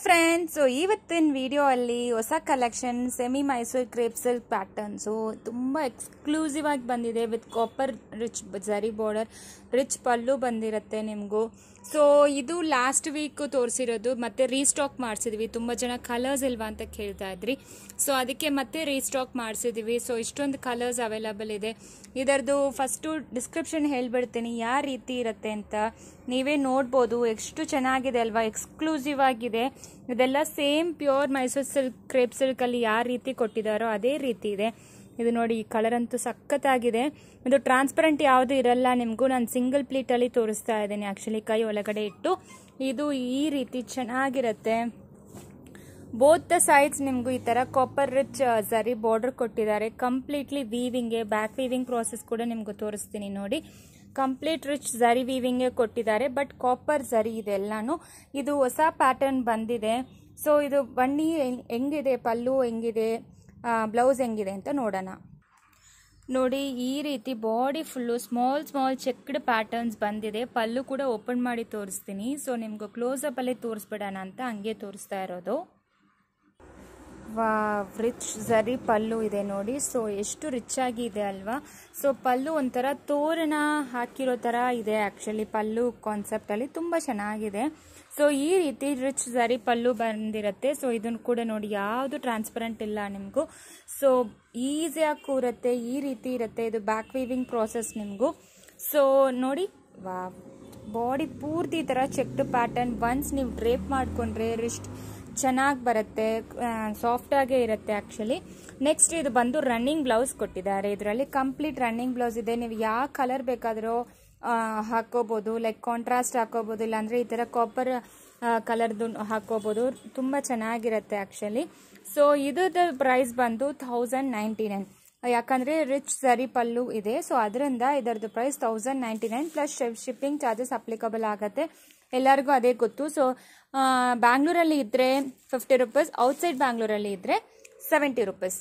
hi friends ಇವತ್ತಿನ ಅಲ್ಲಿ ಹೊಸ collection semi Mysore crepe silk patterns ತುಂಬ ಎಕ್ಸ್ಕ್ಲೂಸಿವ್ ಆಗಿ ಬಂದಿದೆ with copper rich zari border rich pallu ಬಂದಿರುತ್ತೆ ನಿಮಗೂ ಸೊ ಇದು ಲಾಸ್ಟ್ ವೀಕ್ ತೋರಿಸಿರೋದು ಮತ್ತೆ ರೀಸ್ಟಾಕ್ ಮಾಡಿಸಿದ್ವಿ ತುಂಬ ಜನ ಕಲರ್ಸ್ ಇಲ್ವಾ ಅಂತ ಕೇಳ್ತಾ ಇದ್ರಿ ಸೊ ಅದಕ್ಕೆ ಮತ್ತೆ ರೀಸ್ಟಾಕ್ ಮಾಡಿಸಿದ್ವಿ ಸೊ ಇಷ್ಟೊಂದು ಕಲರ್ಸ್ ಅವೈಲಬಲ್ ಇದೆ ಇದರದು ಫಸ್ಟು ಡಿಸ್ಕ್ರಿಪ್ಷನ್ ಹೇಳ್ಬಿಡ್ತೀನಿ ಯಾವ ರೀತಿ ಇರುತ್ತೆ ಅಂತ ನೀವೇ ನೋಡ್ಬೋದು ಎಷ್ಟು ಚೆನ್ನಾಗಿದೆ ಅಲ್ವಾ ಎಕ್ಸ್ಕ್ಲೂಸಿವ್ ಆಗಿದೆ ಇದೆಲ್ಲ same pure Mysore silk crepe ಸಿಲ್ಕಲ್ಲಿ ಯಾವ ರೀತಿ ಕೊಟ್ಟಿದ್ದಾರೋ ಅದೇ ರೀತಿ ಇದೆ ಇದು ನೋಡಿ ಈ ಕಲರ್ ಅಂತೂ ಸಖತ್ತಾಗಿದೆ ಇದು ಟ್ರಾನ್ಸ್ಪರೆಂಟ್ ಯಾವುದು ಇರಲ್ಲ ನಿಮಗೂ ನಾನು ಸಿಂಗಲ್ ಅಲ್ಲಿ ತೋರಿಸ್ತಾ ಇದ್ದೀನಿ ಆ್ಯಕ್ಚುಲಿ ಕೈ ಒಳಗಡೆ ಇಟ್ಟು ಇದು ಈ ರೀತಿ ಚೆನ್ನಾಗಿರುತ್ತೆ ಬೋತ್ ದ ಸೈಡ್ಸ್ ನಿಮಗೂ ಈ ಥರ ಕಾಪರ್ ರಿಚ್ ಸರಿ ಬಾರ್ಡರ್ ಕೊಟ್ಟಿದ್ದಾರೆ completely weaving back weaving process ಕೂಡ ನಿಮಗೂ ತೋರಿಸ್ತೀನಿ ನೋಡಿ ಕಂಪ್ಲೀಟ್ ರಿಚ್ ಝರಿ ವಿವಿಂಗ್ ಕೊಟ್ಟಿದ್ದಾರೆ ಬಟ್ ಕಾಪರ್ ಝರಿ ಇದೆ ಇದು ಹೊಸ ಪ್ಯಾಟರ್ನ್ ಬಂದಿದೆ ಸೊ ಇದು ಬನ್ನಿ ಹೆಂಗಿದೆ ಪಲ್ಲು ಹೆಂಗಿದೆ ಬ್ಲೌಸ್ ಹೆಂಗಿದೆ ಅಂತ ನೋಡೋಣ ನೋಡಿ ಈ ರೀತಿ body full small small checked patterns ಬಂದಿದೆ ಪಲ್ಲು ಕೂಡ ಓಪನ್ ಮಾಡಿ ತೋರಿಸ್ತೀನಿ ಸೊ ನಿಮ್ಗೆ ಕ್ಲೋಸಪ್ಪಲ್ಲಿ ತೋರಿಸ್ಬಿಡೋಣ ಅಂತ ಹಂಗೆ ತೋರಿಸ್ತಾ ಇರೋದು ರಿಚ್ ಝರಿ ಪಲ್ಲು ಇದೆ ನೋಡಿ ಸೊ ಎಷ್ಟು ರಿಚ್ ಆಗಿ ಇದೆ ಅಲ್ವಾ ಸೊ ಪಲ್ಲು ಒಂಥರ ತೋರಣ ಹಾಕಿರೋ ಥರ ಇದೆ ಆ್ಯಕ್ಚುಲಿ ಪಲ್ಲು ಕಾನ್ಸೆಪ್ಟಲ್ಲಿ ತುಂಬ ಚೆನ್ನಾಗಿದೆ ಸೊ ಈ ರೀತಿ ರಿಚ್ ಝರಿ ಪಲ್ಲು ಬಂದಿರುತ್ತೆ ಸೊ ಇದನ್ನು ಕೂಡ ನೋಡಿ ಯಾವುದು ಟ್ರಾನ್ಸ್ಪರೆಂಟ್ ಇಲ್ಲ ನಿಮಗೂ ಸೊ ಈಸಿಯಾಗಿ ಕೂರುತ್ತೆ ಈ ರೀತಿ ಇರುತ್ತೆ ಇದು ಬ್ಯಾಕ್ ವೀವಿಂಗ್ ಪ್ರೋಸೆಸ್ ನಿಮಗೂ ಸೊ ನೋಡಿ ವಾ ಬಾಡಿ ಪೂರ್ತಿ ಈ ಥರ ಟು ಪ್ಯಾಟರ್ನ್ ಒನ್ಸ್ ನೀವು ಡ್ರೇಪ್ ಮಾಡಿಕೊಂಡ್ರೆ ರಿಸ್ಟ್ ಚೆನ್ನಾಗಿ ಬರುತ್ತೆ ಸಾಫ್ಟಾಗೇ ಇರುತ್ತೆ ಆ್ಯಕ್ಚುಲಿ ನೆಕ್ಸ್ಟ್ ಇದು ಬಂದು ರನ್ನಿಂಗ್ ಬ್ಲೌಸ್ ಕೊಟ್ಟಿದ್ದಾರೆ ಇದರಲ್ಲಿ ಕಂಪ್ಲೀಟ್ ರನ್ನಿಂಗ್ ಬ್ಲೌಸ್ ಇದೆ ನೀವು ಯಾವ ಕಲರ್ ಬೇಕಾದರೂ ಹಾಕೋಬೋದು ಲೈಕ್ ಕಾಂಟ್ರಾಸ್ಟ್ ಹಾಕೋಬೋದು ಇಲ್ಲಾಂದರೆ ಈ ಥರ ಕಾಪರ್ ಕಲರ್ದು ಹಾಕೋಬೋದು ತುಂಬ ಚೆನ್ನಾಗಿರುತ್ತೆ ಆ್ಯಕ್ಚುಲಿ ಸೊ ಇದ್ರದ್ದು ಪ್ರೈಸ್ ಬಂದು ಥೌಸಂಡ್ ನೈಂಟಿ ನೈನ್ ಯಾಕಂದರೆ ರಿಚ್ ಸರಿ ಪಲ್ಲು ಇದೆ ಸೊ ಅದರಿಂದ ಇದರದ್ದು price thousand ninety nine plus shipping charges applicable ಆಗುತ್ತೆ ಎಲ್ಲರಿಗೂ ಅದೇ ಗೊತ್ತು ಸೊ ಬ್ಯಾಂಗ್ಳೂರಲ್ಲಿ ಇದ್ದರೆ ಫಿಫ್ಟಿ ರುಪೀಸ್ ಔಟ್ಸೈಡ್ ಬ್ಯಾಂಗ್ಳೂರಲ್ಲಿ ಇದ್ದರೆ ಸೆವೆಂಟಿ ರುಪೀಸ್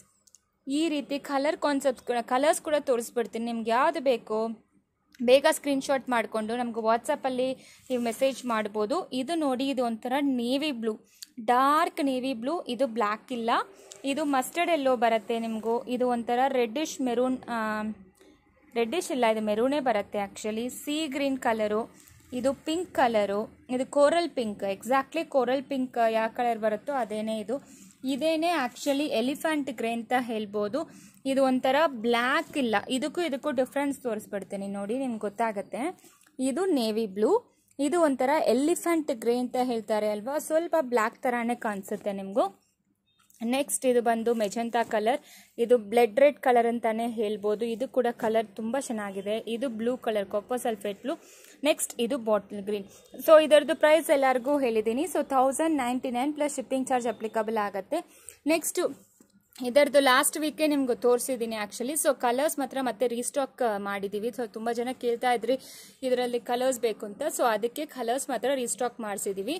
ಈ ರೀತಿ ಕಲರ್ ಕಾನ್ಸೆಪ್ಟ್ ಕಲರ್ಸ್ ಕೂಡ ತೋರಿಸ್ಬಿಡ್ತೀನಿ ನಿಮ್ಗೆ ಯಾವುದು ಬೇಕೋ ಬೇಗ ಸ್ಕ್ರೀನ್ಶಾಟ್ ಮಾಡಿಕೊಂಡು ನಮ್ಗೆ ವಾಟ್ಸಪ್ಪಲ್ಲಿ ನೀವು ಮೆಸೇಜ್ ಮಾಡ್ಬೋದು ಇದು ನೋಡಿ ಇದು ಒಂಥರ navy blue dark navy blue ಇದು ಬ್ಲ್ಯಾಕ್ ಇಲ್ಲ ಇದು ಮಸ್ಟರ್ಡ್ ಎಲ್ಲೋ ಬರುತ್ತೆ ನಿಮಗೂ ಇದು ಒಂಥರ ರೆಡ್ಡಿಶ್ ಮೆರೂನ್ ರೆಡ್ಡಿಶ್ ಇಲ್ಲ ಇದು ಮೆರೂನೇ ಬರುತ್ತೆ ಆ್ಯಕ್ಚುಲಿ ಸೀ ಗ್ರೀನ್ ಕಲರು ಇದು ಪಿಂಕ್ ಕಲರು ಇದು coral pink exactly coral pink ಯಾವ ಕಲರ್ ಬರುತ್ತೋ ಅದೇನೇ ಇದು ಇದೇನೆ ಆ್ಯಕ್ಚುಲಿ ಎಲಿಫೆಂಟ್ ಗ್ರೇ ಅಂತ ಹೇಳ್ಬೋದು ಇದು ಒಂಥರ ಬ್ಲ್ಯಾಕ್ ಇಲ್ಲ ಇದಕ್ಕೂ ಇದಕ್ಕೂ ಡಿಫ್ರೆನ್ಸ್ ತೋರಿಸ್ಬಿಡ್ತೀನಿ ನೋಡಿ ನಿಮ್ಗೆ ಗೊತ್ತಾಗುತ್ತೆ ಇದು ನೇವಿ ಬ್ಲೂ ಇದು ಒಂಥರ ಎಲಿಫೆಂಟ್ ಗ್ರೇ ಅಂತ ಹೇಳ್ತಾರೆ ಅಲ್ವಾ ಸ್ವಲ್ಪ ಬ್ಲ್ಯಾಕ್ ಥರನೇ ಕಾಣಿಸುತ್ತೆ ನಿಮಗೂ ನೆಕ್ಸ್ಟ್ ಇದು ಬಂದು ಮೆಜಂತಾ ಕಲರ್ ಇದು ಬ್ಲೆಡ್ ರೆಡ್ ಕಲರ್ ಅಂತಾನೆ ಹೇಳ್ಬೋದು ಇದು ಕೂಡ ಕಲರ್ ತುಂಬ ಚೆನ್ನಾಗಿದೆ ಇದು blue colour copper sulphate blue next ಇದು ಬಾಟಲ್ ಗ್ರೀನ್ ಸೊ ಇದರದ್ದು ಪ್ರೈಸ್ ಎಲ್ಲರಿಗೂ ಹೇಳಿದ್ದೀನಿ so thousand ninety nine plus shipping charge applicable ಆಗುತ್ತೆ ನೆಕ್ಸ್ಟು ಇದರದ್ದು ಲಾಸ್ಟ್ ವೀಕೆ ನಿಮ್ಗೆ ತೋರಿಸಿದ್ದೀನಿ ಆ್ಯಕ್ಚುಲಿ ಸೊ ಕಲರ್ಸ್ ಮಾತ್ರ ಮತ್ತೆ ರೀಸ್ಟಾಕ್ ಮಾಡಿದ್ದೀವಿ ಸೊ ತುಂಬ ಜನ ಕೇಳ್ತಾ ಇದ್ರಿ ಇದರಲ್ಲಿ ಕಲರ್ಸ್ ಬೇಕು ಅಂತ ಸೊ ಅದಕ್ಕೆ ಕಲರ್ಸ್ ಮಾತ್ರ ರೀಸ್ಟಾಕ್ ಮಾಡಿಸಿದ್ದೀವಿ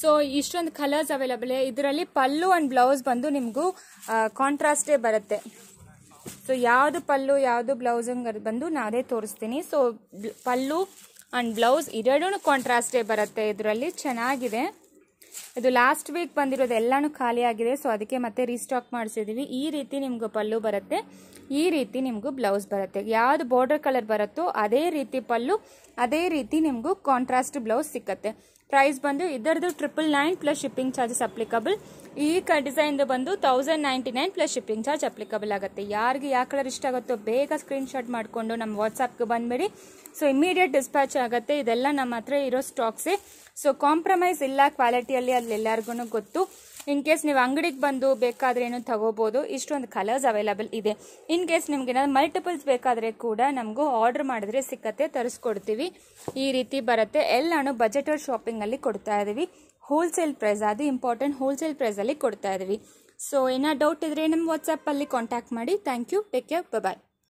ಸೊ ಇಷ್ಟೊಂದು ಕಲರ್ಸ್ ಅವೈಲಬಲ್ ಇದರಲ್ಲಿ ಪಲ್ಲು ಆ್ಯಂಡ್ ಬ್ಲೌಸ್ ಬಂದು ನಿಮಗೂ ಕಾಂಟ್ರಾಸ್ಟೇ ಬರುತ್ತೆ ಸೊ ಯಾವುದು ಪಲ್ಲು ಯಾವುದು ಬ್ಲೌಸ್ ಬಂದು ನಾನೇ ತೋರಿಸ್ತೀನಿ ಸೊ ಪಲ್ಲು ಆ್ಯಂಡ್ ಬ್ಲೌಸ್ ಎರಡೂ ಕಾಂಟ್ರಾಸ್ಟೇ ಬರುತ್ತೆ ಇದರಲ್ಲಿ ಚೆನ್ನಾಗಿದೆ ಇದು ಲಾಸ್ಟ್ ವೀಕ್ ಬಂದಿರೋದು ಎಲ್ಲಾನು ಖಾಲಿ ಆಗಿದೆ ಸೊ ಅದಕ್ಕೆ ಮತ್ತೆ ರೀಸ್ಟಾಕ್ ಮಾಡಿಸಿದೀವಿ ಈ ರೀತಿ ನಿಮ್ಗೆ ಪಲ್ಲು ಬರುತ್ತೆ ಈ ರೀತಿ ನಿಮಗೂ ಬ್ಲೌಸ್ ಬರುತ್ತೆ ಯಾವುದು ಬಾರ್ಡರ್ ಕಲರ್ ಬರುತ್ತೋ ಅದೇ ರೀತಿ ಪಲ್ಲು ಅದೇ ರೀತಿ ನಿಮಗೂ ಕಾಂಟ್ರಾಸ್ಟ್ ಬ್ಲೌಸ್ ಸಿಕ್ಕತ್ತೆ ಪ್ರೈಸ್ ಬಂದು ಇದರದು triple nine plus shipping charges applicable ಈ ಡಿಸೈನ್ದು ಬಂದು thousand ninety nine plus shipping charge applicable ಆಗುತ್ತೆ ಯಾರಿಗೆ ಯಾವ ಕಲರ್ ಇಷ್ಟ ಆಗುತ್ತೋ ಬೇಗ ಸ್ಕ್ರೀನ್ಶಾಟ್ ಮಾಡಿಕೊಂಡು ನಮ್ಮ ವಾಟ್ಸಪ್ಗೆ ಬಂದ್ಬಿಡಿ ಸೊ ಇಮಿಡಿಯೇಟ್ ಡಿಸ್ಪ್ಯಾಚ್ ಆಗುತ್ತೆ ಇದೆಲ್ಲ ನಮ್ಮ ಹತ್ರ ಇರೋ ಸ್ಟಾಕ್ಸೇ ಸೊ ಕಾಂಪ್ರಮೈಸ್ ಇಲ್ಲ ಕ್ವಾಲಿಟಿಯಲ್ಲಿ ಅಲ್ಲಿ ಎಲ್ಲರಿಗೂ ಗೊತ್ತು ಇನ್ ಕೇಸ್ ನೀವು ಅಂಗಡಿಗೆ ಬಂದು ಬೇಕಾದ್ರೆ ಏನು ತಗೋಬಹುದು ಇಷ್ಟೊಂದು ಕಲರ್ಸ್ ಅವೈಲಬಲ್ ಇದೆ ಇನ್ ಕೇಸ್ ನಿಮ್ಗೆ ಏನಾದ್ರು ಮಲ್ಟಿಪಲ್ಸ್ ಬೇಕಾದರೆ ಕೂಡ ನಮಗೂ ಆರ್ಡರ್ ಮಾಡಿದ್ರೆ ಸಿಕ್ಕತ್ತೆ ತರಿಸ್ಕೊಡ್ತೀವಿ ಈ ರೀತಿ ಬರುತ್ತೆ ಎಲ್ಲಾನು ಶಾಪಿಂಗ್ ಶಾಪಿಂಗಲ್ಲಿ ಕೊಡ್ತಾ ಇದೀವಿ ಹೋಲ್ಸೇಲ್ ಪ್ರೈಸ್ ಅದು ಇಂಪಾರ್ಟೆಂಟ್ ಹೋಲ್ಸೇಲ್ ಪ್ರೈಸಲ್ಲಿ ಕೊಡ್ತಾ ಇದೀವಿ ಸೊ ಏನಾದ್ರು ಡೌಟ್ ಇದ್ರೆ ನಮ್ಮ ಅಲ್ಲಿ ಕಾಂಟ್ಯಾಕ್ಟ್ ಮಾಡಿ thank you take care bye